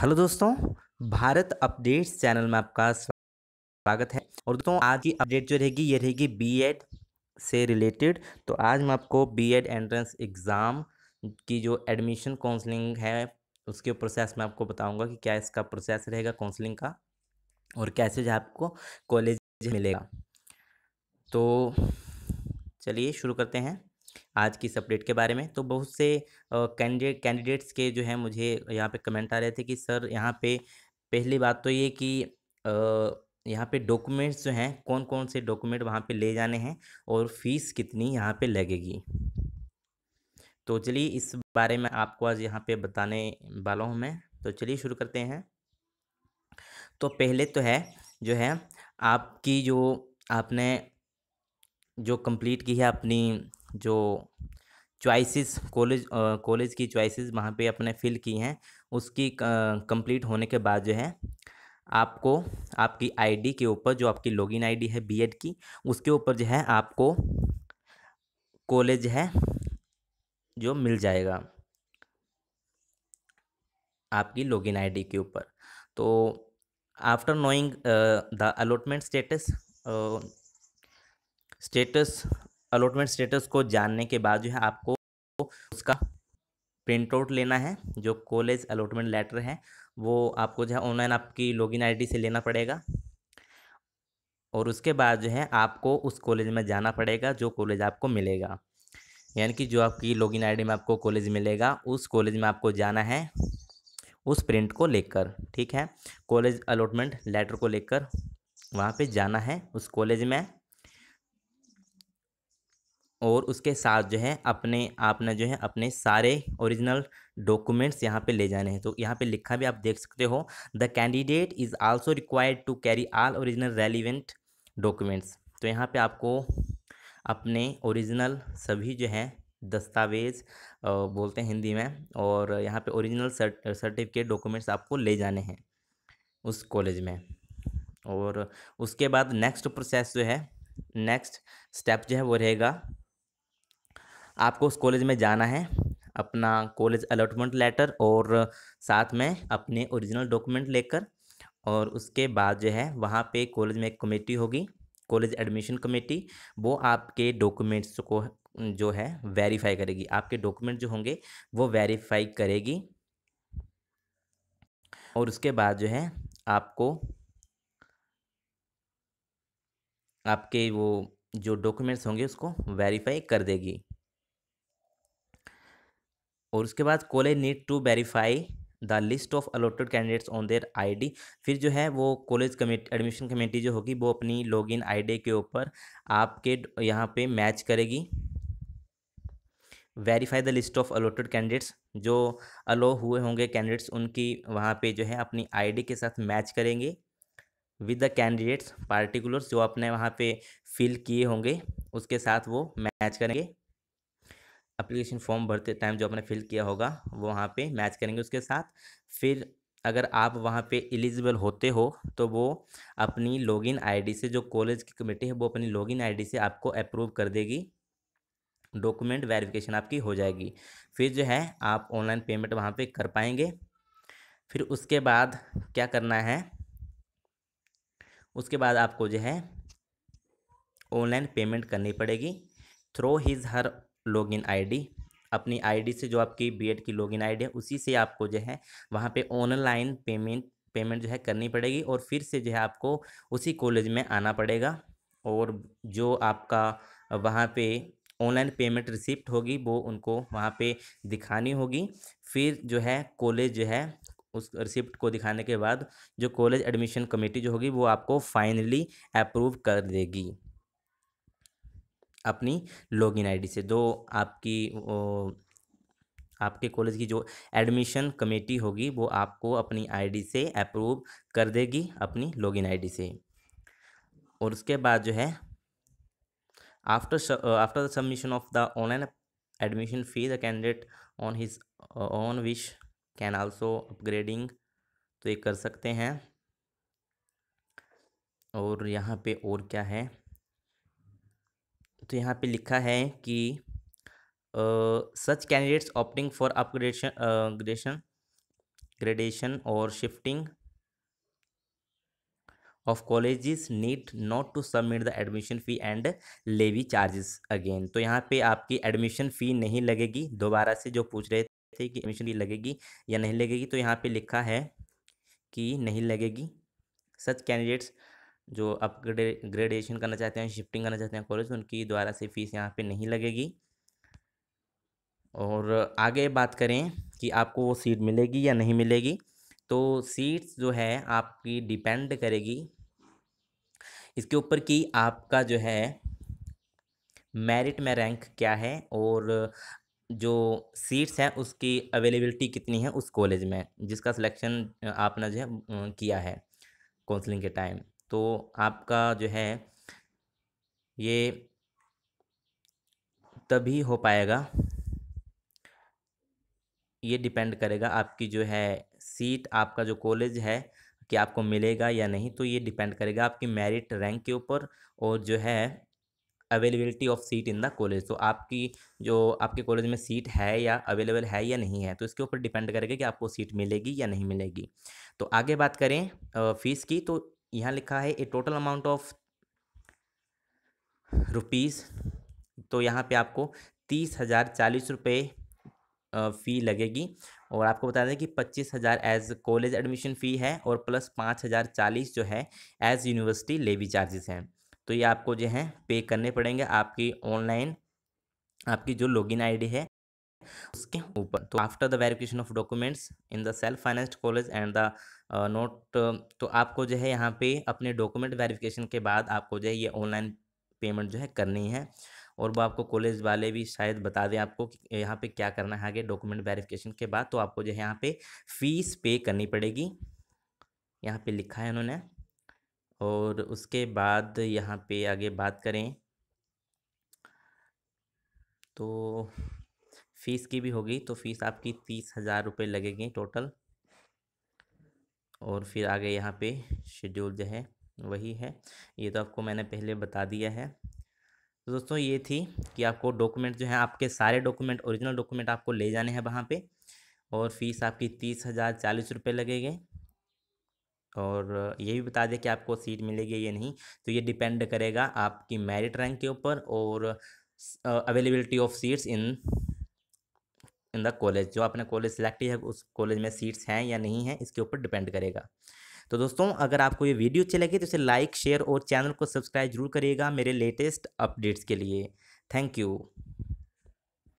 hello दोस्तों Bharat updates channel में आपका स्वागत है और दोस्तों आज की अपडेट जो रहेगी ये रहेगी बीएड से रिलेटेड तो आज मैं आपको बीएड एंट्रेंस एग्ज़ाम की जो एडमिशन काउंसलिंग है उसके प्रोसेस में आपको बताऊंगा कि क्या इसका प्रोसेस रहेगा काउंसलिंग का और कैसे जो आपको कॉलेज मिलेगा तो चलिए शुरू करते हैं आज की इस अपडेट के बारे में तो बहुत से कैंडिडेट कैंडिडेट्स के जो है मुझे यहाँ पे कमेंट आ रहे थे कि सर यहाँ पे पहली बात तो ये कि यहाँ पे डॉक्यूमेंट्स जो हैं कौन कौन से डॉक्यूमेंट वहाँ पे ले जाने हैं और फीस कितनी यहाँ पे लगेगी तो चलिए इस बारे में आपको आज यहाँ पे बताने वाला हूँ मैं तो चलिए शुरू करते हैं तो पहले तो है जो है आपकी जो आपने जो कंप्लीट की है अपनी जो चॉइसेस कॉलेज कॉलेज की चॉइसेस वहाँ पे अपने फिल की हैं उसकी कंप्लीट होने के बाद जो है आपको आपकी आईडी के ऊपर जो आपकी लॉगिन आईडी है बीएड की उसके ऊपर जो है आपको कॉलेज है जो मिल जाएगा आपकी लॉगिन आईडी के ऊपर तो after knowing the allotment status status allotment status को जानने के बाद जो है आपको उसका प्रिंट आउट लेना है जो कॉलेज अलॉटमेंट लेटर है वो आपको जो है ऑनलाइन आपकी लॉगिन आईडी से लेना पड़ेगा और उसके बाद जो है आपको उस कॉलेज में जाना पड़ेगा जो कॉलेज आपको मिलेगा यानी कि जो आपकी लॉगिन आईडी में आपको कॉलेज मिलेगा उस कॉलेज में आपको जाना है उस प्रिंट को लेकर ठीक है कॉलेज अलॉटमेंट लेटर को लेकर वहाँ पे जाना है उस कॉलेज में और उसके साथ जो है अपने आपने जो है अपने सारे ओरिजिनल डॉक्यूमेंट्स यहाँ पे ले जाने हैं तो यहाँ पे लिखा भी आप देख सकते हो the candidate is also required to carry all original relevant documents तो यहाँ पे आपको अपने ओरिजिनल सभी जो है दस्तावेज़ बोलते हैं हिंदी में और यहाँ पे ओरिजिनल सर्टिफिकेट डॉक्यूमेंट्स आपको ले जाने हैं उस कॉलेज में और उसके बाद नेक्स्ट प्रोसेस जो है नेक्स्ट स्टेप जो है वो रहेगा आपको उस कॉलेज में जाना है अपना कॉलेज अलॉटमेंट लेटर और साथ में अपने ओरिजिनल डॉक्यूमेंट लेकर और उसके बाद जो है वहाँ पे कॉलेज में एक कमेटी होगी कॉलेज एडमिशन कमेटी वो आपके डॉक्यूमेंट्स को जो है वेरीफाई करेगी आपके डॉक्यूमेंट जो होंगे वो वेरीफाई करेगी और उसके बाद जो है आपको आपके वो जो डॉक्यूमेंट्स होंगे उसको वेरीफाई कर देगी और उसके बाद college need to verify the list of allotted candidates on their ID फिर जो है वो कॉलेज कमेटी एडमिशन कमेटी जो होगी वो अपनी लॉगिन आईडी के ऊपर आपके यहाँ पे मैच करेगी verify the list of allotted candidates जो अलो हुए होंगे कैंडिडेट्स उनकी वहाँ पे जो है अपनी आईडी के साथ मैच करेंगे विद द कैंडिडेट्स पार्टिकुलर्स जो आपने वहाँ पे फिल किए होंगे उसके साथ वो मैच करेंगे अप्लीकेशन फॉर्म भरते टाइम जो आपने फिल किया होगा वो वहाँ पे मैच करेंगे उसके साथ फिर अगर आप वहाँ पे एलिजिबल होते हो तो वो अपनी लॉगिन आईडी से जो कॉलेज की कमेटी है वो अपनी लॉगिन आईडी से आपको अप्रूव कर देगी डॉक्यूमेंट वेरिफिकेशन आपकी हो जाएगी फिर जो है आप ऑनलाइन पेमेंट वहाँ पे कर पाएंगे फिर उसके बाद क्या करना है उसके बाद आपको जो है ऑनलाइन पेमेंट करनी पड़ेगी through his her login ID अपनी आईडी से जो आपकी बीएड की लॉगिन आईडी है उसी से आपको जो है वहाँ पे ऑनलाइन पेमेंट पेमेंट जो है करनी पड़ेगी और फिर से जो है आपको उसी कॉलेज में आना पड़ेगा और जो आपका वहाँ पे ऑनलाइन पेमेंट रिसिप्ट होगी वो उनको वहाँ पे दिखानी होगी फिर जो है कॉलेज जो है उस रिसिप्ट को दिखाने के बाद जो कॉलेज एडमिशन कमेटी जो होगी वो आपको फाइनली अप्रूव कर देगी अपनी लॉगिन आईडी से जो आपकी ओ, आपके कॉलेज की जो एडमिशन कमेटी होगी वो आपको अपनी आईडी से अप्रूव कर देगी अपनी लॉगिन आईडी से और उसके बाद जो है after after the submission of the online admission fee the candidate on his on wish can also upgrading तो ये कर सकते हैं और यहाँ पे और क्या है तो यहाँ पे लिखा है कि such candidates opting for upgradation gradation gradation और shifting of colleges need not to submit the admission fee and levy charges again तो यहाँ पे आपकी एडमिशन फ़ी नहीं लगेगी दोबारा से जो पूछ रहे थे कि एडमिशन फ़ी लगेगी या नहीं लगेगी तो यहाँ पे लिखा है कि नहीं लगेगी सच कैंडिडेट्स जो अपग्रेडे ग्रेडेशन करना चाहते हैं शिफ्टिंग करना चाहते हैं कॉलेज उनकी द्वारा से फ़ीस यहाँ पे नहीं लगेगी और आगे बात करें कि आपको वो सीट मिलेगी या नहीं मिलेगी तो सीट्स जो है आपकी डिपेंड करेगी इसके ऊपर कि आपका जो है मेरिट में रैंक क्या है और जो सीट्स हैं उसकी अवेलेबिलिटी कितनी है उस कॉलेज में जिसका सिलेक्शन आपने जो है किया है काउंसलिंग के टाइम तो आपका जो है ये तभी हो पाएगा ये डिपेंड करेगा आपकी जो है सीट आपका जो कॉलेज है कि आपको मिलेगा या नहीं तो ये डिपेंड करेगा आपकी मेरिट रैंक के ऊपर और जो है availability of seat in the college तो आपकी जो आपके कॉलेज में सीट है या अवेलेबल है या नहीं है तो इसके ऊपर डिपेंड करेगा कि आपको सीट मिलेगी या नहीं मिलेगी तो आगे बात करें फ़ीस की तो यहाँ लिखा है a total amount of rupees तो यहाँ पे आपको तीस हज़ार चालीस रुपये फ़ी लगेगी और आपको बता दें कि पच्चीस हज़ार एज कॉलेज एडमिशन फ़ी है और प्लस पाँच हज़ार चालीस जो है एज़ यूनिवर्सिटी लेवी चार्जेस हैं तो ये आपको जो है पे करने पड़ेंगे आपकी ऑनलाइन आपकी जो लॉगिन आईडी है उसके ऊपर तो after the verification of documents in the self financed college and the note तो आपको जो है यहाँ पे अपने डॉक्यूमेंट वेरिफिकेशन के बाद आपको जो है ये ऑनलाइन पेमेंट जो है करनी है और वो आपको कॉलेज वाले भी शायद बता दें आपको कि यहाँ पे क्या करना है आगे डॉक्यूमेंट वेरिफिकेशन के बाद तो आपको जो है यहाँ पे फीस पे करनी पड़ेगी यहाँ पे लिखा है उन्होंने और उसके बाद यहाँ पे आगे बात करें तो फ़ीस की भी होगी तो फ़ीस आपकी तीस हज़ार रुपये लगेगी टोटल और फिर आगे यहाँ पे शेड्यूल जो है वही है ये तो आपको मैंने पहले बता दिया है तो दोस्तों ये थी कि आपको डॉक्यूमेंट जो है आपके सारे डॉक्यूमेंट ओरिजिनल डॉक्यूमेंट आपको ले जाने हैं वहाँ पे और फीस आपकी तीस हज़ार चालीस रुपये लगेंगे और ये भी बता दें कि आपको सीट मिलेगी या नहीं तो ये डिपेंड करेगा आपकी मेरिट रैंक के ऊपर और availability of seats in in the college जो आपने कॉलेज सेलेक्ट किया है उस कॉलेज में सीट्स हैं या नहीं हैं इसके ऊपर डिपेंड करेगा तो दोस्तों अगर आपको ये वीडियो अच्छी लगी तो इसे लाइक शेयर और चैनल को सब्सक्राइब जरूर करिएगा मेरे लेटेस्ट अपडेट्स के लिए थैंक यू